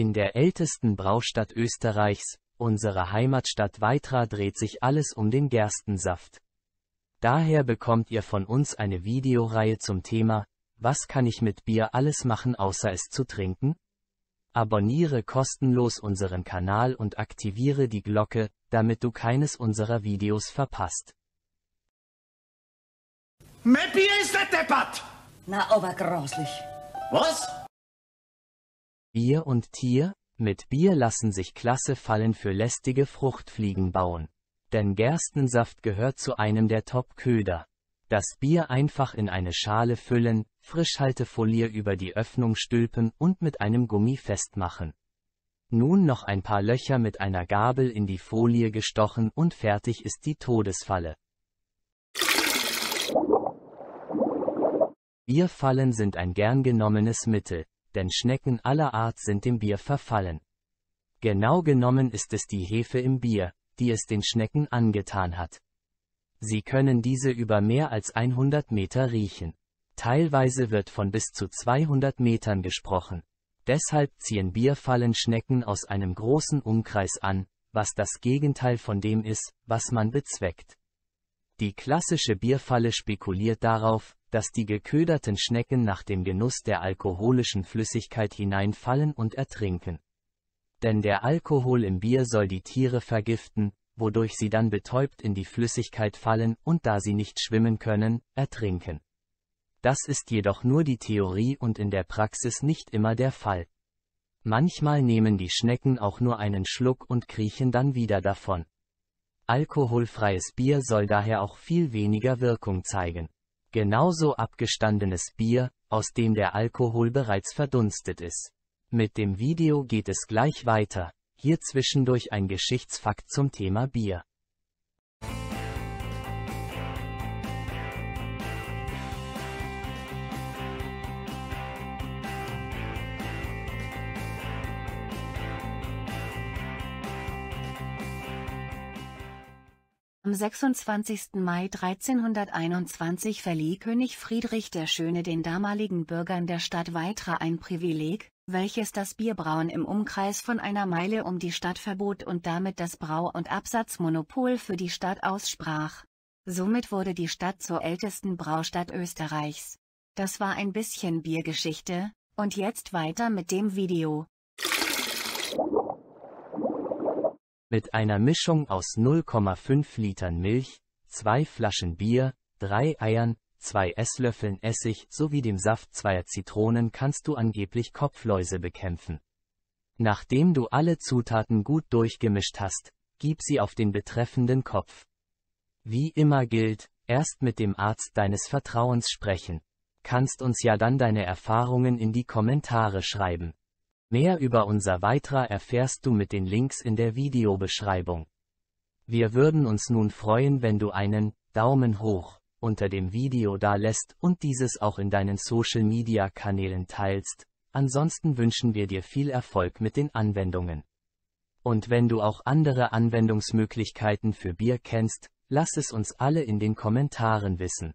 In der ältesten Braustadt Österreichs, unserer Heimatstadt Weitra dreht sich alles um den Gerstensaft. Daher bekommt ihr von uns eine Videoreihe zum Thema, was kann ich mit Bier alles machen außer es zu trinken? Abonniere kostenlos unseren Kanal und aktiviere die Glocke, damit du keines unserer Videos verpasst. Mein Bier ist der Deppert! Na, aber grauslich. Was? Bier und Tier? Mit Bier lassen sich klasse Fallen für lästige Fruchtfliegen bauen. Denn Gerstensaft gehört zu einem der Top-Köder. Das Bier einfach in eine Schale füllen, Frischhaltefolie über die Öffnung stülpen und mit einem Gummi festmachen. Nun noch ein paar Löcher mit einer Gabel in die Folie gestochen und fertig ist die Todesfalle. Bierfallen sind ein gern genommenes Mittel, denn Schnecken aller Art sind dem Bier verfallen. Genau genommen ist es die Hefe im Bier, die es den Schnecken angetan hat. Sie können diese über mehr als 100 Meter riechen. Teilweise wird von bis zu 200 Metern gesprochen. Deshalb ziehen Bierfallen Schnecken aus einem großen Umkreis an, was das Gegenteil von dem ist, was man bezweckt. Die klassische Bierfalle spekuliert darauf, dass die geköderten Schnecken nach dem Genuss der alkoholischen Flüssigkeit hineinfallen und ertrinken. Denn der Alkohol im Bier soll die Tiere vergiften, wodurch sie dann betäubt in die Flüssigkeit fallen und da sie nicht schwimmen können, ertrinken. Das ist jedoch nur die Theorie und in der Praxis nicht immer der Fall. Manchmal nehmen die Schnecken auch nur einen Schluck und kriechen dann wieder davon. Alkoholfreies Bier soll daher auch viel weniger Wirkung zeigen genauso abgestandenes Bier, aus dem der Alkohol bereits verdunstet ist. Mit dem Video geht es gleich weiter, hier zwischendurch ein Geschichtsfakt zum Thema Bier. Am 26. Mai 1321 verlieh König Friedrich der Schöne den damaligen Bürgern der Stadt Weitra ein Privileg, welches das Bierbrauen im Umkreis von einer Meile um die Stadt verbot und damit das Brau- und Absatzmonopol für die Stadt aussprach. Somit wurde die Stadt zur ältesten Braustadt Österreichs. Das war ein bisschen Biergeschichte, und jetzt weiter mit dem Video. Mit einer Mischung aus 0,5 Litern Milch, zwei Flaschen Bier, drei Eiern, zwei Esslöffeln Essig sowie dem Saft zweier Zitronen kannst du angeblich Kopfläuse bekämpfen. Nachdem du alle Zutaten gut durchgemischt hast, gib sie auf den betreffenden Kopf. Wie immer gilt, erst mit dem Arzt deines Vertrauens sprechen. Kannst uns ja dann deine Erfahrungen in die Kommentare schreiben. Mehr über unser Weitra erfährst du mit den Links in der Videobeschreibung. Wir würden uns nun freuen, wenn du einen Daumen hoch unter dem Video da lässt und dieses auch in deinen Social Media Kanälen teilst. Ansonsten wünschen wir dir viel Erfolg mit den Anwendungen. Und wenn du auch andere Anwendungsmöglichkeiten für Bier kennst, lass es uns alle in den Kommentaren wissen.